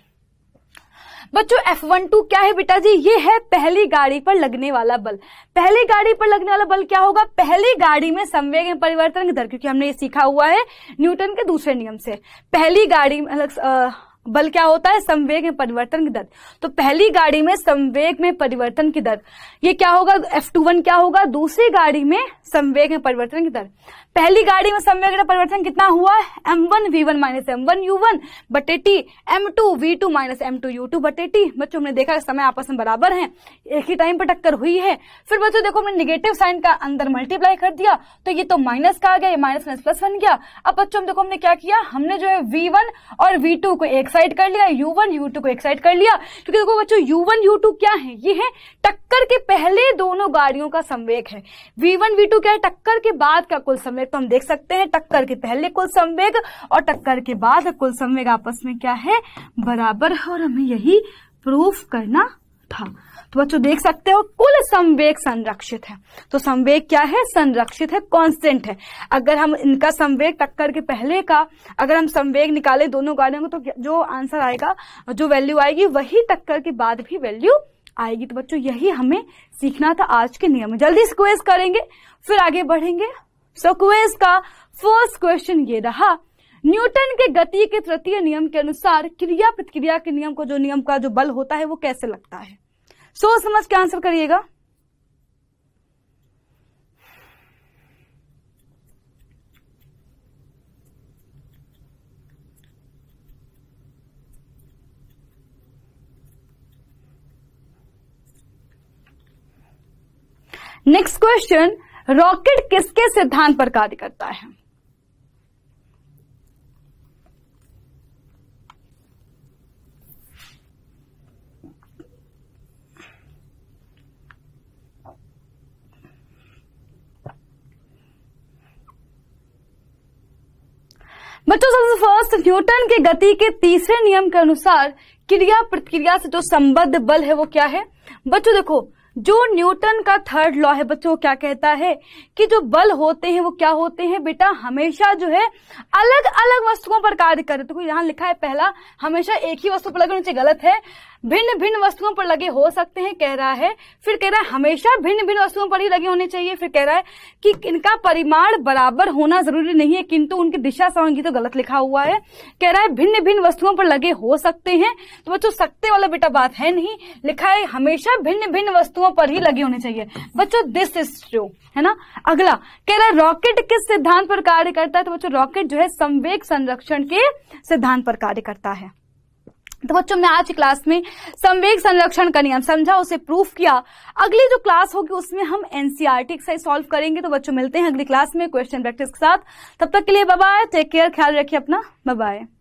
बच्चों F12 क्या है बेटा जी ये है पहली गाड़ी पर लगने वाला बल पहली गाड़ी पर लगने वाला बल क्या होगा पहली गाड़ी में संवेग में परिवर्तन की दर क्योंकि हमने ये सीखा हुआ है न्यूटन के दूसरे नियम से पहली गाड़ी मतलब, अलग बल क्या होता है संवेग में परिवर्तन की दर तो पहली गाड़ी में संवेग में परिवर्तन की दर ये क्या होगा F21 क्या होगा दूसरी गाड़ी में संवेग में परिवर्तन की दर पहली गाड़ी में समय परिवर्तन कितना हुआ m one we one minus m one u one बटे t m two v two minus m two you two बटे टी बच्चों हमने देखा समय आपस में बराबर है एक ही टाइम पर टक्कर हुई है फिर बच्चों देखो हमने निगेटिव साइन का अंदर मल्टीप्लाई कर दिया तो ये तो माइनस का आ गया ये माइनस माइनस प्लस बन गया अब बच्चों देखो हमने क्या किया हमने जो है वी वन और वी टू को एक साइड कर लिया यू वन यू टू को एक साइड कर लिया क्योंकि देखो बच्चों यू वन यू टू क्या है ये है टक्कर के पहले दोनों गाड़ियों का संवेग है वी वन वी टू क्या है टक्कर के बाद का कुल संवेग संवेग तो हम देख सकते हैं टक्कर के पहले कुल संवेग और टक्कर के बाद कुल संवेग आपस में क्या है बराबर है और हमें यही प्रूफ करना था तो बच्चों देख सकते हो कुल संवेग संरक्षित है तो संवेग क्या है संरक्षित है कांस्टेंट है अगर हम इनका संवेग टक्कर के पहले का अगर हम संवेग निकाले दोनों गाड़ियों को तो जो आंसर आएगा जो वैल्यू आएगी वही टक्कर के बाद भी वैल्यू आएगी तो बच्चों यही हमें सीखना था आज के नियम में जल्दी स्क्वेज करेंगे फिर आगे बढ़ेंगे सो क्वेज का फर्स्ट क्वेश्चन ये रहा न्यूटन के गति के तृतीय नियम के अनुसार क्रिया प्रतिक्रिया के नियम को जो नियम का जो बल होता है वो कैसे लगता है सो समझ के आंसर करिएगा नेक्स्ट क्वेश्चन रॉकेट किसके सिद्धांत पर कार्य करता है बच्चों सबसे फर्स्ट न्यूटन के गति के तीसरे नियम के अनुसार क्रिया प्रतिक्रिया से जो संबद्ध बल है वो क्या है बच्चों देखो जो न्यूटन का थर्ड लॉ है बच्चों क्या कहता है कि जो बल होते हैं वो क्या होते हैं बेटा हमेशा जो है अलग अलग वस्तुओं पर कार्य करते तो यहां लिखा है पहला हमेशा एक ही वस्तु पर लगे नीचे गलत है भिन्न भिन्न वस्तुओं पर लगे हो सकते हैं कह रहा है फिर कह रहा है हमेशा भिन्न भिन्न वस्तुओं पर ही लगे होने चाहिए फिर कह रहा है कि इनका परिमाण बराबर होना जरूरी नहीं है किंतु उनकी दिशा संगी तो गलत लिखा हुआ है कह रहा है भिन्न भिन्न वस्तुओं पर लगे हो सकते हैं तो बच्चों सकते वाला बेटा बात है नहीं लिखा है हमेशा भिन्न भिन्न वस्तुओं पर ही लगे होने चाहिए बच्चों दिस इज ट्रू है ना अगला कह रहा है रॉकेट किस सिद्धांत पर कार्य करता है तो बच्चों रॉकेट जो है संवेक संरक्षण के सिद्धांत पर कार्य करता है तो बच्चों में आज की क्लास में संवेग संरक्षण का नियम समझा उसे प्रूफ किया अगली जो क्लास होगी उसमें हम एनसीआरटी एक्सरसाइज सॉल्व करेंगे तो बच्चों मिलते हैं अगली क्लास में क्वेश्चन प्रैक्टिस के साथ तब तक के लिए बाय टेक केयर ख्याल रखिए अपना बाय